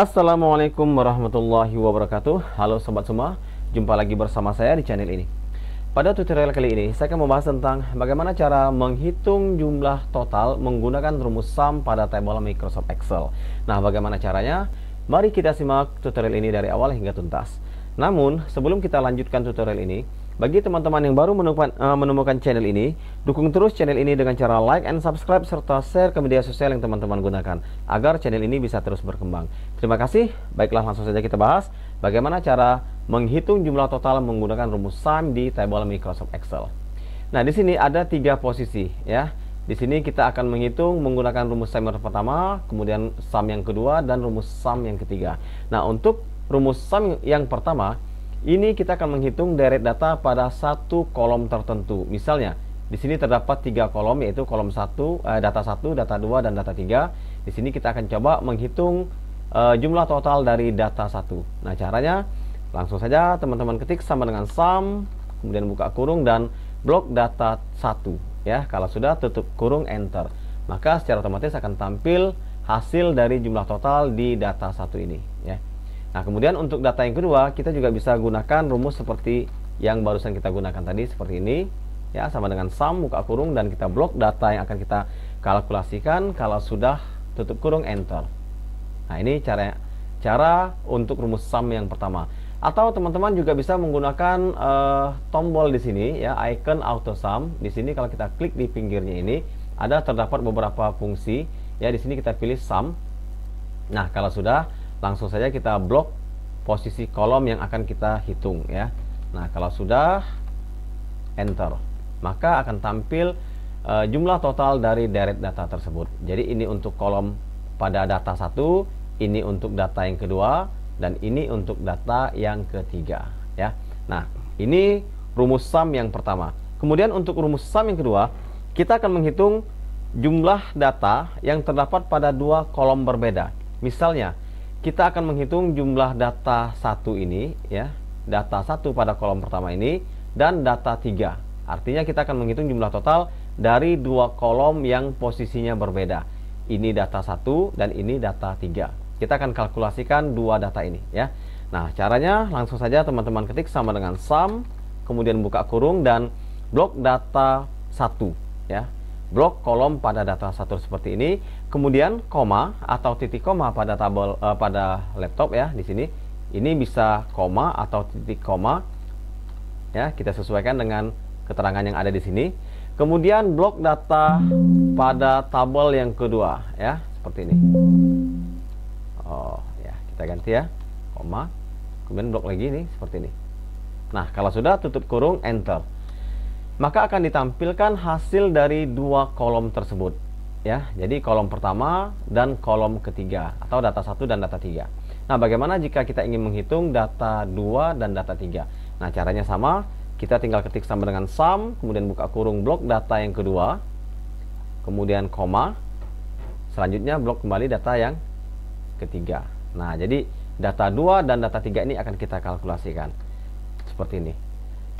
Assalamualaikum warahmatullahi wabarakatuh Halo sobat semua, jumpa lagi bersama saya di channel ini Pada tutorial kali ini, saya akan membahas tentang bagaimana cara menghitung jumlah total menggunakan rumus sum pada tabel Microsoft Excel Nah, bagaimana caranya? Mari kita simak tutorial ini dari awal hingga tuntas Namun, sebelum kita lanjutkan tutorial ini bagi teman-teman yang baru menemukan, uh, menemukan channel ini, dukung terus channel ini dengan cara like and subscribe serta share ke media sosial yang teman-teman gunakan agar channel ini bisa terus berkembang. Terima kasih. Baiklah langsung saja kita bahas bagaimana cara menghitung jumlah total menggunakan rumus sum di table Microsoft Excel. Nah, di sini ada tiga posisi ya. Di sini kita akan menghitung menggunakan rumus sum yang pertama, kemudian sum yang kedua, dan rumus sum yang ketiga. Nah, untuk rumus sum yang pertama, ini kita akan menghitung deret data pada satu kolom tertentu. Misalnya, di sini terdapat tiga kolom yaitu kolom 1, eh, data 1, data 2 dan data 3. Di sini kita akan coba menghitung eh, jumlah total dari data 1. Nah, caranya langsung saja teman-teman ketik sama dengan sum kemudian buka kurung dan blok data 1 ya. Kalau sudah tutup kurung enter. Maka secara otomatis akan tampil hasil dari jumlah total di data 1 ini. Nah, kemudian untuk data yang kedua, kita juga bisa gunakan rumus seperti yang barusan kita gunakan tadi seperti ini ya sama dengan sum buka kurung dan kita blok data yang akan kita kalkulasikan kalau sudah tutup kurung enter. Nah, ini cara cara untuk rumus sum yang pertama. Atau teman-teman juga bisa menggunakan uh, tombol di sini ya icon auto sum. Di sini kalau kita klik di pinggirnya ini ada terdapat beberapa fungsi ya di sini kita pilih sum. Nah, kalau sudah langsung saja kita blok posisi kolom yang akan kita hitung ya. Nah, kalau sudah enter, maka akan tampil e, jumlah total dari deret data tersebut. Jadi ini untuk kolom pada data satu, ini untuk data yang kedua, dan ini untuk data yang ketiga ya. Nah, ini rumus sum yang pertama. Kemudian untuk rumus sum yang kedua, kita akan menghitung jumlah data yang terdapat pada dua kolom berbeda. Misalnya, kita akan menghitung jumlah data satu ini ya data satu pada kolom pertama ini dan data tiga artinya kita akan menghitung jumlah total dari dua kolom yang posisinya berbeda ini data satu dan ini data tiga kita akan kalkulasikan dua data ini ya nah caranya langsung saja teman-teman ketik sama dengan sum kemudian buka kurung dan blok data satu ya blok kolom pada data satu seperti ini, kemudian koma atau titik koma pada tabel uh, pada laptop ya di sini. Ini bisa koma atau titik koma ya, kita sesuaikan dengan keterangan yang ada di sini. Kemudian blok data pada tabel yang kedua ya, seperti ini. Oh, ya, kita ganti ya. Koma. Kemudian blok lagi nih seperti ini. Nah, kalau sudah tutup kurung enter maka akan ditampilkan hasil dari dua kolom tersebut ya. Jadi kolom pertama dan kolom ketiga atau data satu dan data tiga. Nah, bagaimana jika kita ingin menghitung data dua dan data tiga? Nah, caranya sama, kita tinggal ketik sama dengan sum, kemudian buka kurung blok data yang kedua, kemudian koma, selanjutnya blok kembali data yang ketiga. Nah, jadi data dua dan data tiga ini akan kita kalkulasikan. Seperti ini.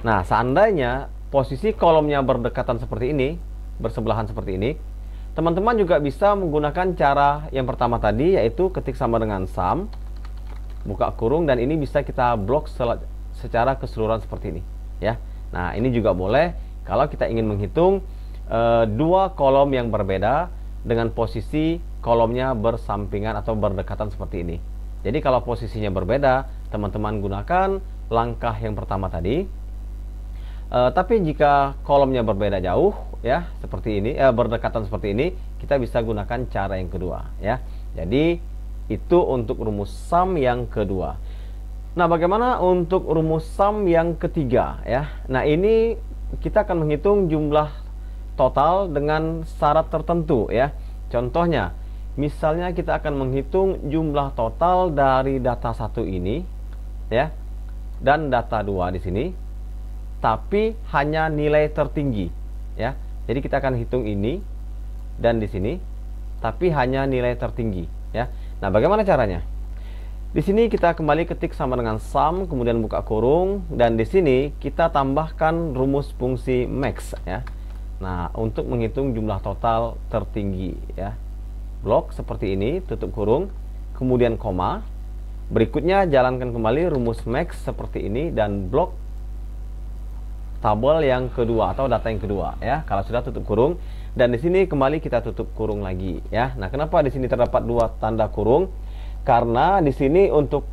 Nah, seandainya posisi kolomnya berdekatan seperti ini, bersebelahan seperti ini, teman-teman juga bisa menggunakan cara yang pertama tadi, yaitu ketik sama dengan sum, buka kurung, dan ini bisa kita blok secara keseluruhan seperti ini. ya. Nah, ini juga boleh kalau kita ingin menghitung e, dua kolom yang berbeda dengan posisi kolomnya bersampingan atau berdekatan seperti ini. Jadi kalau posisinya berbeda, teman-teman gunakan langkah yang pertama tadi, Eh, tapi jika kolomnya berbeda jauh ya seperti ini eh, berdekatan seperti ini kita bisa gunakan cara yang kedua ya jadi itu untuk rumus sum yang kedua nah bagaimana untuk rumus sum yang ketiga ya nah ini kita akan menghitung jumlah total dengan syarat tertentu ya contohnya misalnya kita akan menghitung jumlah total dari data satu ini ya dan data dua di sini tapi hanya nilai tertinggi ya. Jadi kita akan hitung ini dan di sini tapi hanya nilai tertinggi ya. Nah, bagaimana caranya? Di sini kita kembali ketik sama dengan sum, kemudian buka kurung, dan di sini kita tambahkan rumus fungsi max ya. Nah, untuk menghitung jumlah total tertinggi ya. Blok seperti ini, tutup kurung, kemudian koma. Berikutnya jalankan kembali rumus max seperti ini dan blok tabel yang kedua atau data yang kedua ya. Kalau sudah tutup kurung dan di sini kembali kita tutup kurung lagi ya. Nah, kenapa di sini terdapat dua tanda kurung? Karena di sini untuk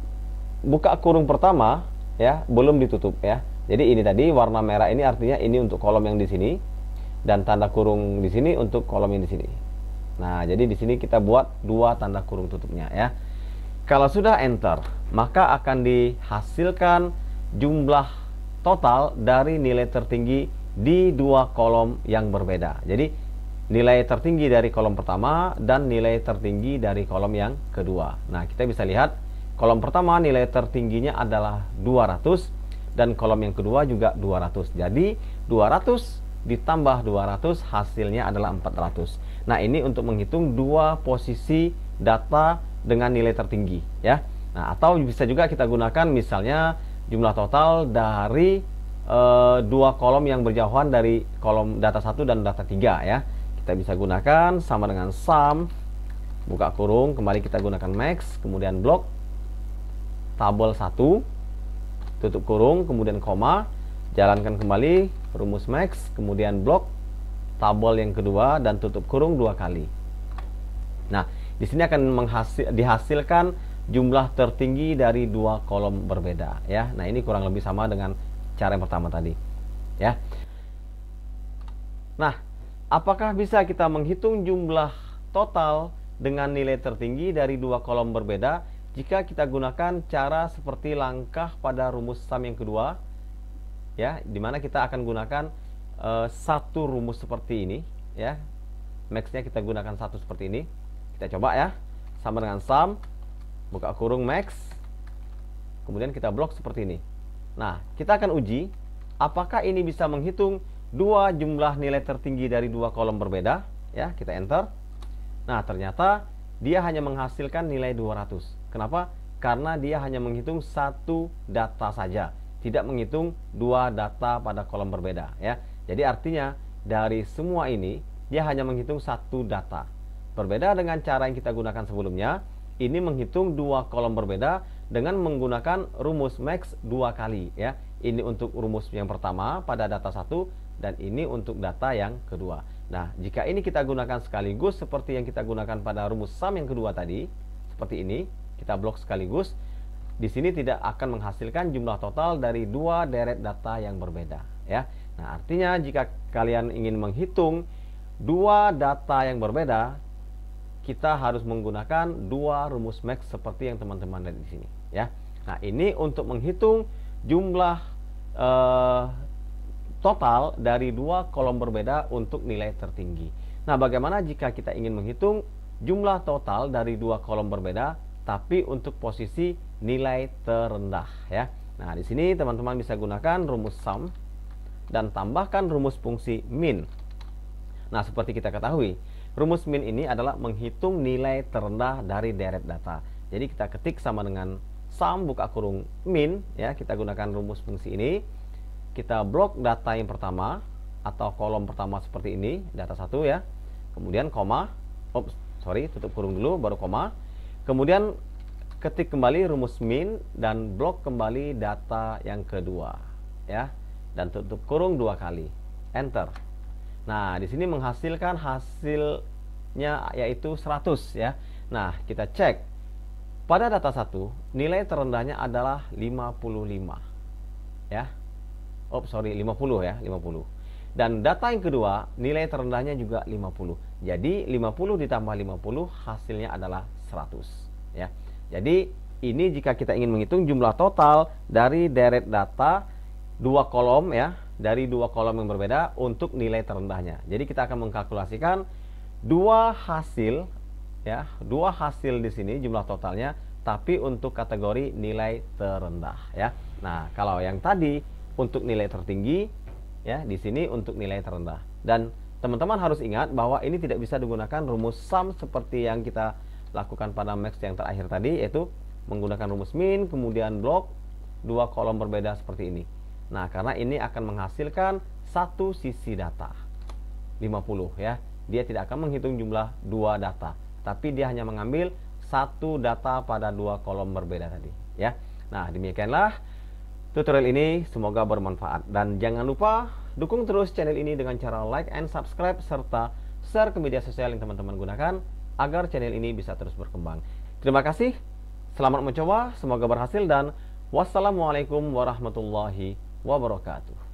buka kurung pertama ya belum ditutup ya. Jadi ini tadi warna merah ini artinya ini untuk kolom yang di sini dan tanda kurung di sini untuk kolom yang di sini. Nah, jadi di sini kita buat dua tanda kurung tutupnya ya. Kalau sudah enter, maka akan dihasilkan jumlah total dari nilai tertinggi di dua kolom yang berbeda. Jadi nilai tertinggi dari kolom pertama dan nilai tertinggi dari kolom yang kedua. Nah, kita bisa lihat kolom pertama nilai tertingginya adalah 200 dan kolom yang kedua juga 200. Jadi 200 ditambah 200 hasilnya adalah 400. Nah, ini untuk menghitung dua posisi data dengan nilai tertinggi ya. Nah, atau bisa juga kita gunakan misalnya jumlah total dari e, dua kolom yang berjauhan dari kolom data satu dan data tiga ya. Kita bisa gunakan sama dengan sum, buka kurung, kembali kita gunakan max, kemudian blok, tabel satu tutup kurung, kemudian koma, jalankan kembali rumus max, kemudian blok, tabel yang kedua, dan tutup kurung dua kali. Nah, di sini akan dihasilkan jumlah tertinggi dari dua kolom berbeda ya. Nah, ini kurang lebih sama dengan cara yang pertama tadi. Ya. Nah, apakah bisa kita menghitung jumlah total dengan nilai tertinggi dari dua kolom berbeda jika kita gunakan cara seperti langkah pada rumus sum yang kedua? Ya, dimana kita akan gunakan e, satu rumus seperti ini ya. Maxnya kita gunakan satu seperti ini. Kita coba ya. Sama dengan sum buka kurung max kemudian kita blok seperti ini nah kita akan uji apakah ini bisa menghitung dua jumlah nilai tertinggi dari dua kolom berbeda ya kita enter nah ternyata dia hanya menghasilkan nilai 200 kenapa karena dia hanya menghitung satu data saja tidak menghitung dua data pada kolom berbeda ya jadi artinya dari semua ini dia hanya menghitung satu data berbeda dengan cara yang kita gunakan sebelumnya ini menghitung dua kolom berbeda dengan menggunakan rumus max dua kali ya. Ini untuk rumus yang pertama pada data satu dan ini untuk data yang kedua. Nah, jika ini kita gunakan sekaligus seperti yang kita gunakan pada rumus sum yang kedua tadi, seperti ini, kita blok sekaligus, di sini tidak akan menghasilkan jumlah total dari dua deret data yang berbeda, ya. Nah, artinya jika kalian ingin menghitung dua data yang berbeda, kita harus menggunakan dua rumus max seperti yang teman-teman lihat di sini ya. Nah, ini untuk menghitung jumlah eh, total dari dua kolom berbeda untuk nilai tertinggi. Nah, bagaimana jika kita ingin menghitung jumlah total dari dua kolom berbeda tapi untuk posisi nilai terendah ya. Nah, di sini teman-teman bisa gunakan rumus sum dan tambahkan rumus fungsi min. Nah, seperti kita ketahui, Rumus min ini adalah menghitung nilai terendah dari deret data. Jadi kita ketik sama dengan sum buka kurung min ya, kita gunakan rumus fungsi ini. Kita blok data yang pertama atau kolom pertama seperti ini, data satu ya. Kemudian koma, oops, sorry, tutup kurung dulu baru koma. Kemudian ketik kembali rumus min dan blok kembali data yang kedua ya dan tutup kurung dua kali enter Nah, di sini menghasilkan hasilnya yaitu 100 ya. Nah, kita cek. Pada data 1, nilai terendahnya adalah 55. Ya. Oh, sorry, 50 ya, 50. Dan data yang kedua, nilai terendahnya juga 50. Jadi, 50 ditambah 50 hasilnya adalah 100, ya. Jadi, ini jika kita ingin menghitung jumlah total dari deret data dua kolom ya dari dua kolom yang berbeda untuk nilai terendahnya. Jadi kita akan mengkalkulasikan dua hasil ya, dua hasil di sini jumlah totalnya tapi untuk kategori nilai terendah ya. Nah, kalau yang tadi untuk nilai tertinggi ya, di sini untuk nilai terendah. Dan teman-teman harus ingat bahwa ini tidak bisa digunakan rumus sum seperti yang kita lakukan pada max yang terakhir tadi yaitu menggunakan rumus min kemudian blok dua kolom berbeda seperti ini. Nah, karena ini akan menghasilkan satu sisi data. 50 ya. Dia tidak akan menghitung jumlah dua data, tapi dia hanya mengambil satu data pada dua kolom berbeda tadi, ya. Nah, demikianlah tutorial ini semoga bermanfaat dan jangan lupa dukung terus channel ini dengan cara like and subscribe serta share ke media sosial yang teman-teman gunakan agar channel ini bisa terus berkembang. Terima kasih. Selamat mencoba, semoga berhasil dan wassalamualaikum warahmatullahi wabarakatuh. وبركاته